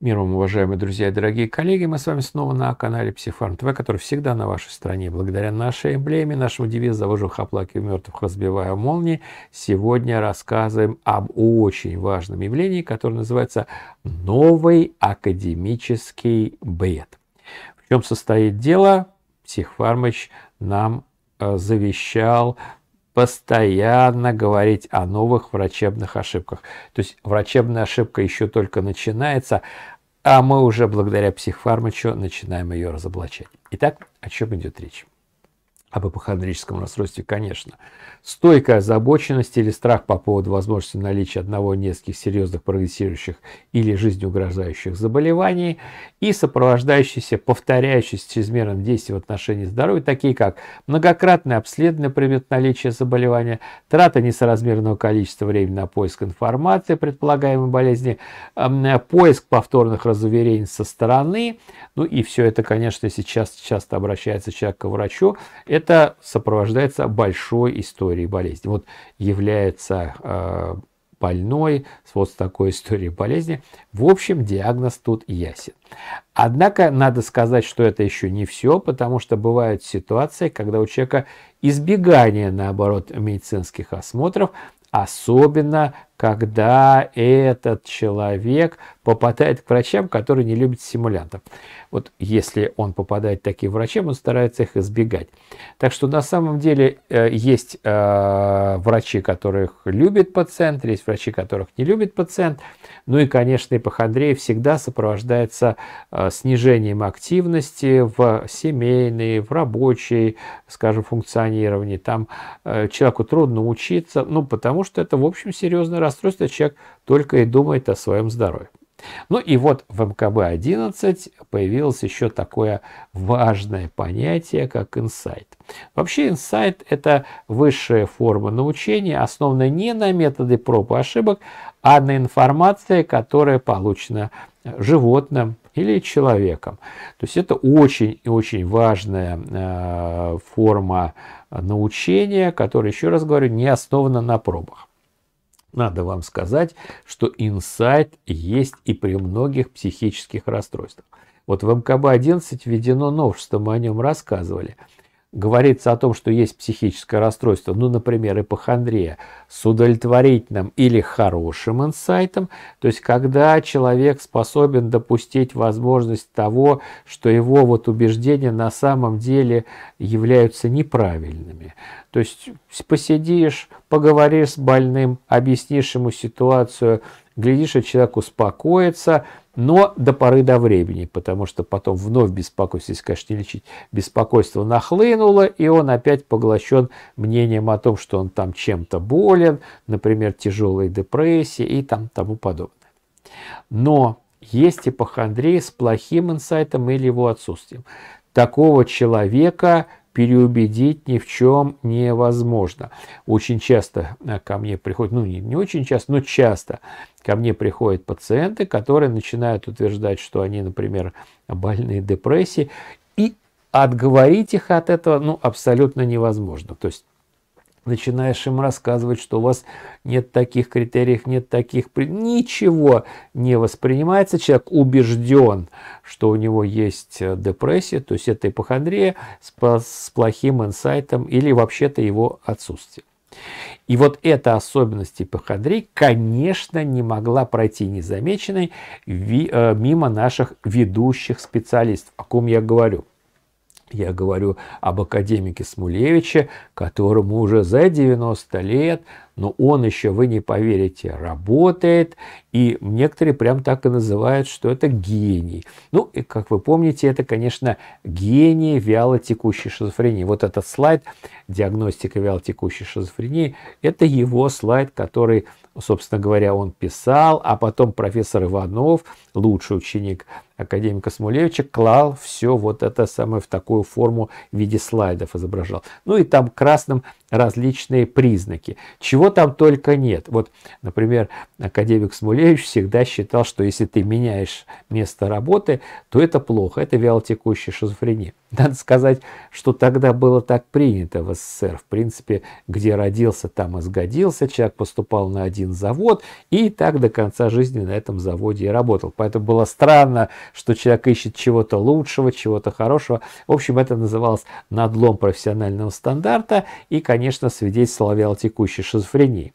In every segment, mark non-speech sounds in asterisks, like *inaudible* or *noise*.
Миром, уважаемые друзья и дорогие коллеги, мы с вами снова на канале Психфарм ТВ, который всегда на вашей стороне. Благодаря нашей эмблеме, нашему девизу "Завожу выживых, оплакивая мертвых, разбиваю молнии», сегодня рассказываем об очень важном явлении, которое называется «Новый академический бред». В чем состоит дело? Психфармыч нам э, завещал постоянно говорить о новых врачебных ошибках. То есть врачебная ошибка еще только начинается, а мы уже благодаря психфармачу начинаем ее разоблачать. Итак, о чем идет речь? об ипохондрическом расстройстве, конечно. Стойкая озабоченность или страх по поводу возможности наличия одного нескольких серьезных прогрессирующих или жизнеугрожающих заболеваний и сопровождающиеся повторяющиеся чрезмерным действием в отношении здоровья, такие как многократное обследование предмет наличия заболевания, трата несоразмерного количества времени на поиск информации о предполагаемой болезни, э, поиск повторных разуверений со стороны, ну и все это, конечно, сейчас часто обращается человек к врачу, это сопровождается большой историей болезни. Вот является э, больной с вот такой историей болезни. В общем, диагноз тут ясен. Однако надо сказать, что это еще не все, потому что бывают ситуации, когда у человека избегание, наоборот, медицинских осмотров, особенно когда этот человек попадает к врачам, которые не любят симулянтов. Вот если он попадает к таким врачам, он старается их избегать. Так что на самом деле э, есть э, врачи, которых любит пациент, есть врачи, которых не любит пациент. Ну и, конечно, ипохондрия всегда сопровождается э, снижением активности в семейной, в рабочей, скажем, функционировании. Там человеку трудно учиться, ну потому что это, в общем, серьезный расстройства человек только и думает о своем здоровье. Ну и вот в МКБ-11 появилось еще такое важное понятие, как инсайт. Вообще инсайт – это высшая форма научения, основанная не на методы проб и ошибок, а на информации, которая получена животным или человеком. То есть это очень и очень важная э, форма научения, которая, еще раз говорю, не основана на пробах. Надо вам сказать, что инсайт есть и при многих психических расстройствах. Вот в МКБ-11 введено новшество, мы о нем рассказывали – говорится о том, что есть психическое расстройство, ну, например, ипохондрия, с удовлетворительным или хорошим инсайтом, то есть когда человек способен допустить возможность того, что его вот убеждения на самом деле являются неправильными. То есть посидишь, поговоришь с больным, объяснишь ему ситуацию, глядишь, и человек успокоится, но до поры до времени, потому что потом вновь беспокойство, если, конечно, не лечить, беспокойство нахлынуло, и он опять поглощен мнением о том, что он там чем-то болен, например, тяжелой депрессией и там тому подобное. Но есть ипохондрия с плохим инсайтом или его отсутствием. Такого человека переубедить ни в чем невозможно. Очень часто э, ко мне приходят, ну не, не очень часто, но часто ко мне приходят пациенты, которые начинают утверждать, что они, например, больны депрессией, и отговорить их от этого ну, абсолютно невозможно. То есть начинаешь им рассказывать, что у вас нет таких критериев, нет таких... Ничего не воспринимается. Человек убежден, что у него есть э, депрессия, то есть это ипохондрия с, с плохим инсайтом или вообще-то его отсутствие. И вот эта особенность ипохондрии, конечно, не могла пройти незамеченной э, мимо наших ведущих специалистов, о ком я говорю. Я говорю об академике Смулевиче, которому уже за 90 лет, но он еще, вы не поверите, работает, и некоторые прям так и называют, что это гений. Ну, и как вы помните, это, конечно, гений вялотекущей шизофрении. Вот этот слайд «Диагностика вялотекущей шизофрении» — это его слайд, который, собственно говоря, он писал, а потом профессор Иванов, лучший ученик академика Смолевича, клал все вот это самое в такую форму в виде слайдов изображал. Ну и там красным различные признаки. Чего там только нет. Вот, например, академик Смулевич всегда считал, что если ты меняешь место работы, то это плохо, это вялотекущая шизофрения. *laughs* Надо сказать, что тогда было так принято в СССР. В принципе, где родился, там и сгодился. Человек поступал на один завод и так до конца жизни на этом заводе и работал. Поэтому было странно, что человек ищет чего-то лучшего, чего-то хорошего. В общем, это называлось надлом профессионального стандарта и, конечно, конечно, свидетельствовало о текущей шизофрении.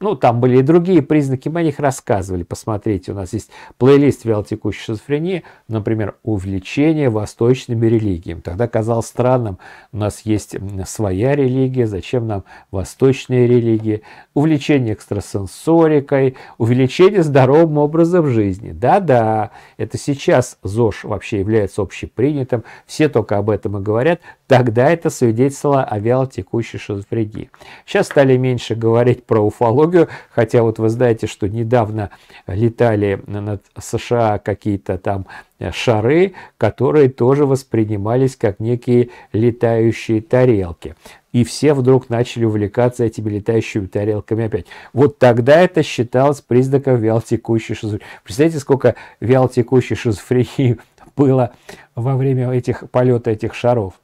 Ну, там были и другие признаки, мы о них рассказывали. Посмотрите, у нас есть плейлист вел вялотекущей шизофрении, например, увлечение восточными религиями. Тогда казалось странным, у нас есть своя религия, зачем нам восточные религии, увлечение экстрасенсорикой, увеличение здоровым образом жизни. Да-да, это сейчас ЗОЖ вообще является общепринятым, все только об этом и говорят, тогда это свидетельствовало о вялотекущей шизофрении может Сейчас стали меньше говорить про уфологию, хотя вот вы знаете, что недавно летали над США какие-то там э, шары, которые тоже воспринимались как некие летающие тарелки. И все вдруг начали увлекаться этими летающими тарелками опять. Вот тогда это считалось признаком вялотекущей шизофрении. Представляете, сколько вялотекущей шизофрении *laughs* было во время этих полета этих шаров.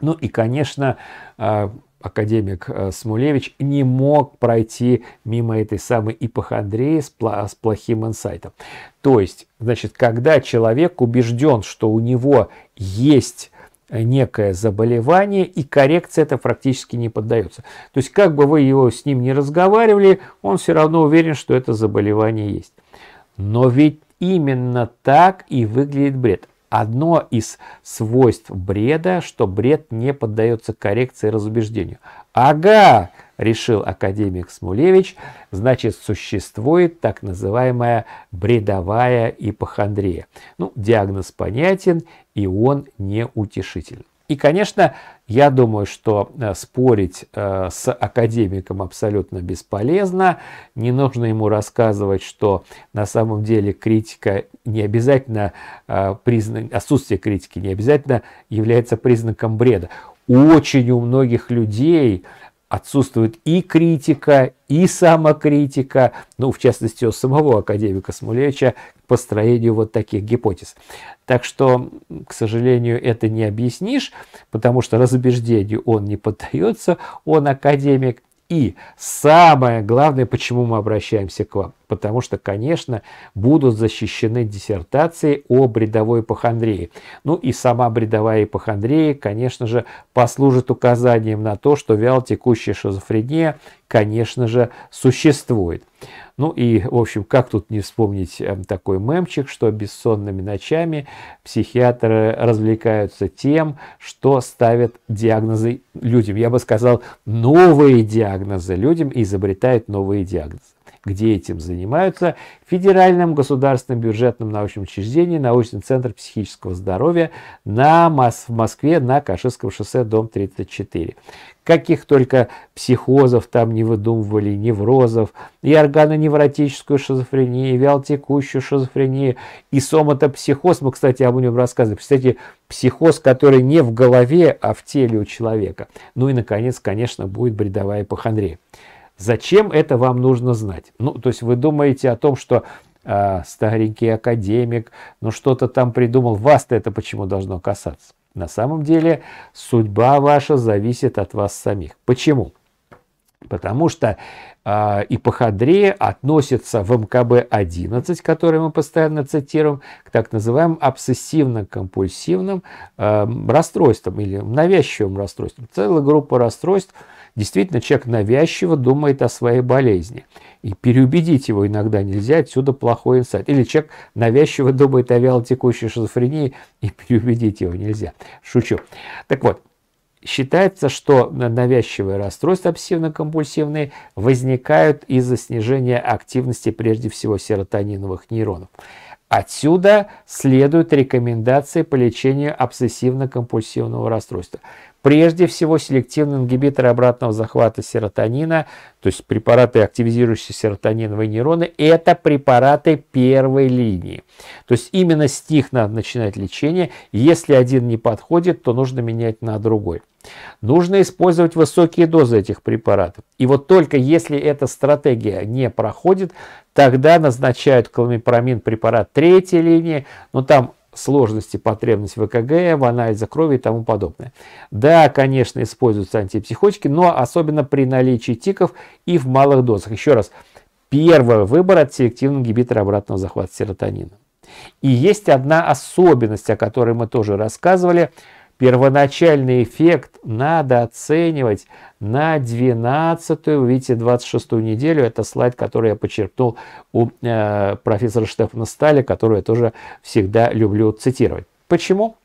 Ну и, конечно, а, академик э, Смулевич не мог пройти мимо этой самой ипохондрии с, плохим инсайтом. То есть, значит, когда человек убежден, что у него есть э, некое заболевание, и коррекция это практически не поддается. То есть, как бы вы его с ним не разговаривали, он все равно уверен, что это заболевание есть. Но ведь именно так и выглядит бред. Одно из свойств бреда, что бред не поддается коррекции и разубеждению. Ага, решил академик Смулевич, значит существует так называемая бредовая ипохондрия. Ну, диагноз понятен и он неутешителен. И, конечно, я думаю, что э, спорить э, с академиком абсолютно бесполезно. Не нужно ему рассказывать, что на самом деле критика не обязательно э, признак, отсутствие критики не обязательно является признаком бреда. Очень у многих людей отсутствует и критика, и самокритика, ну, в частности, у самого академика Смулевича к построению вот таких гипотез. Так что, к сожалению, это не объяснишь, потому что разубеждению он не поддается, он академик. И самое главное, почему мы обращаемся к вам потому что, конечно, будут защищены диссертации о бредовой эпохондрии. Ну и сама бредовая эпохондрия, конечно же, послужит указанием на то, что вялотекущая шизофрения, конечно же, существует. Ну и, в общем, как тут не вспомнить э, такой мемчик, что бессонными ночами психиатры развлекаются тем, что ставят диагнозы людям. Я бы сказал, новые диагнозы людям и изобретают новые диагнозы где этим занимаются, в Федеральном государственном бюджетном научном учреждении научный центр психического здоровья на, мос в Москве на Кашинском шоссе, дом 34. Каких только психозов там не выдумывали, неврозов, и органоневротическую шизофрению, и вялотекущую шизофрению, и соматопсихоз. Мы, кстати, об нем рассказывали. Кстати, психоз, который не в голове, а в теле у человека. Ну и, наконец, конечно, будет бредовая ипохондрия. Зачем это вам нужно знать? Ну, то есть вы думаете о том, что э, старенький академик, ну что-то там придумал, вас-то это почему должно касаться? На самом деле судьба ваша зависит от вас самих. Почему? Потому что э, а, ипохондрия относится в МКБ-11, который мы постоянно цитируем, к так называемым обсессивно-компульсивным э, расстройствам или навязчивым расстройствам. Целая группа расстройств – Действительно, человек навязчиво думает о своей болезни. И переубедить его иногда нельзя, отсюда плохой инсайт. Или человек навязчиво думает о вялотекущей шизофрении, и переубедить его нельзя. Шучу. Так вот, считается, что навязчивые расстройства обсессивно-компульсивные возникают из-за снижения активности прежде всего серотониновых нейронов. Отсюда следуют рекомендации по лечению обсессивно-компульсивного расстройства. Прежде всего, селективные ингибиторы обратного захвата серотонина, то есть препараты, активизирующие серотониновые нейроны, это препараты первой линии. То есть именно с них надо начинать лечение. Если один не подходит, то нужно менять на другой. Нужно использовать высокие дозы этих препаратов. И вот только если эта стратегия не проходит, тогда назначают кламипромин препарат третьей линии, но там сложности, потребность в ЭКГ, в анализе крови и тому подобное. Да, конечно, используются антипсихотики, но особенно при наличии тиков и в малых дозах. Еще раз, первый выбор от селективного ингибитора обратного захвата серотонина. И есть одна особенность, о которой мы тоже рассказывали – Первоначальный эффект надо оценивать на 12, вы видите, 26 неделю. Это слайд, который я подчеркнул у э, профессора Штефана Сталя, которую я тоже всегда люблю цитировать. Почему?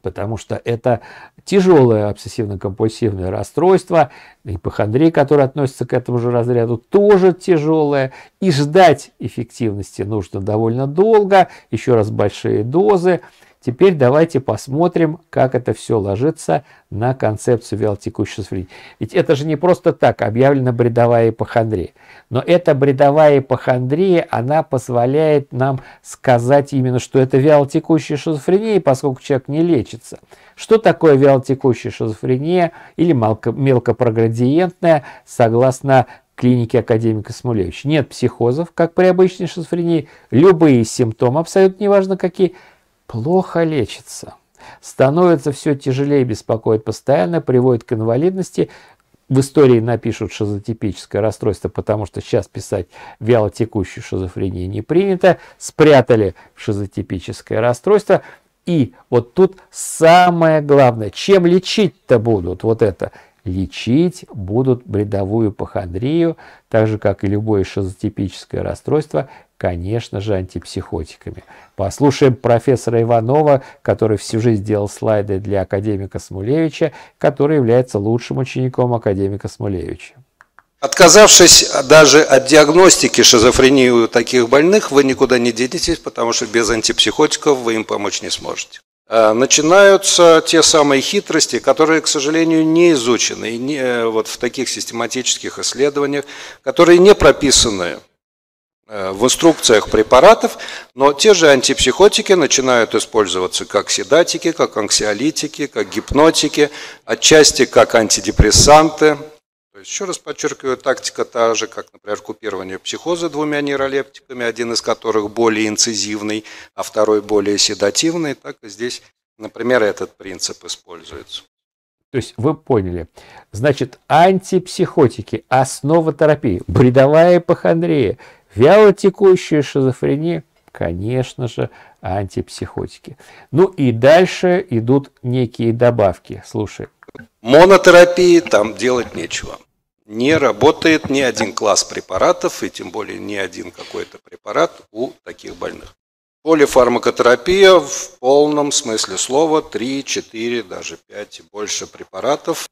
потому что это тяжелое обсессивно-компульсивное расстройство, ипохондрия, которая относится к этому же разряду, тоже тяжелое, и ждать эффективности нужно довольно долго, еще раз большие дозы, Теперь давайте посмотрим, как это все ложится на концепцию вялотекущего шизофрении. Ведь это же не просто так объявлена бредовая ипохондрия. Но эта бредовая ипохондрия, она позволяет нам сказать именно, что это вялотекущая шизофрения, поскольку человек не лечится. Что такое вялотекущая шизофрения или мелко, мелкопроградиентная, согласно клинике академика Смулевича? Нет психозов, как при обычной шизофрении, любые симптомы, абсолютно неважно какие – плохо лечится. Становится все тяжелее беспокоит постоянно, приводит к инвалидности, в истории напишут шизотипическое расстройство, потому что сейчас писать вялотекущую шизофрению не принято, спрятали шизотипическое расстройство. И вот тут самое главное, чем лечить-то будут вот это – лечить будут бредовую похондрию, так же, как и любое шизотипическое расстройство, конечно же, антипсихотиками. Послушаем профессора Иванова, который всю жизнь делал слайды для академика Смулевича, который является лучшим учеником академика Смулевича. Отказавшись даже от диагностики шизофрении у таких больных, вы никуда не денетесь, потому что без антипсихотиков вы им помочь не сможете. Э, начинаются те самые хитрости, которые, к сожалению, не изучены и не, э, вот в таких систематических исследованиях, которые не прописаны э, в инструкциях препаратов, но те же антипсихотики начинают использоваться как седатики, как анксиолитики, как гипнотики, отчасти как антидепрессанты, еще раз подчеркиваю, тактика та же, как, например, купирование психоза двумя нейролептиками, один из которых более инцизивный, а второй более седативный, так и здесь, например, этот принцип используется. То есть вы поняли. Значит, антипсихотики – основа терапии, бредовая эпохондрия, вялотекущая шизофрения – конечно же, антипсихотики. Ну и дальше идут некие добавки. Слушай. Монотерапии там делать нечего не работает ни один класс препаратов, и тем более ни один какой-то препарат у таких больных. Полифармакотерапия в полном смысле слова 3, 4, даже 5 и больше препаратов.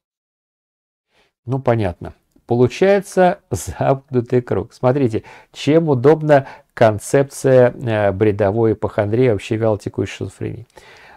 Ну, понятно. Получается *laughs* замкнутый круг. Смотрите, чем удобна концепция э, бредовой эпохондрии, вообще вялотекущей шизофрении.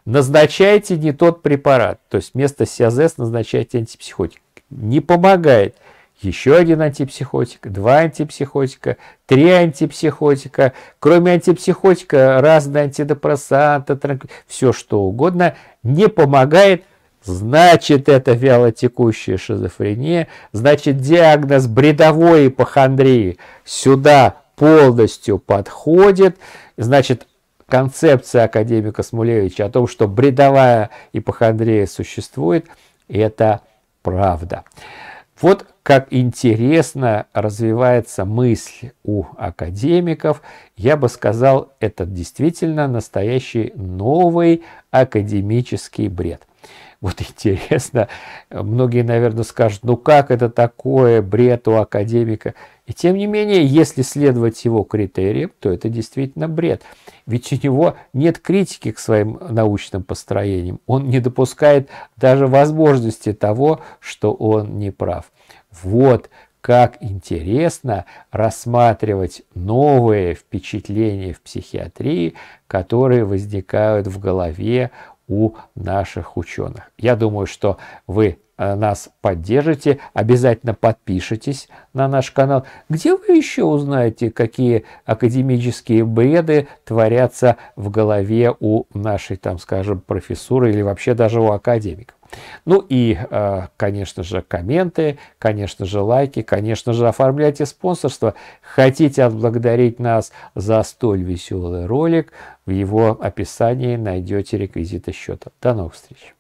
Назначайте не тот препарат, то есть вместо СИАЗС назначайте антипсихотик. Не помогает – еще один антипсихотик, два антипсихотика, три антипсихотика. Кроме антипсихотика, разные антидепрессанты, транк... все что угодно не помогает. Значит, это вялотекущая шизофрения, значит, диагноз бредовой ипохондрии сюда полностью подходит, значит, концепция академика Смулевича о том, что бредовая ипохондрия существует, это правда. Вот как интересно развивается мысль у академиков. Я бы сказал, это действительно настоящий новый академический бред. Вот интересно, многие, наверное, скажут, ну как это такое, бред у академика? И тем не менее, если следовать его критериям, то это действительно бред. Ведь у него нет критики к своим научным построениям. Он не допускает даже возможности того, что он не прав. Вот как интересно рассматривать новые впечатления в психиатрии, которые возникают в голове у наших ученых. Я думаю, что вы э, нас поддержите, обязательно подпишитесь на наш канал, где вы еще узнаете, какие академические бреды творятся в голове у нашей, там, скажем, профессуры или вообще даже у академиков. Ну и, э, конечно же, комменты, конечно же, лайки, конечно же, оформляйте спонсорство. Хотите отблагодарить нас за столь веселый ролик, в его описании найдете реквизиты счета. До новых встреч!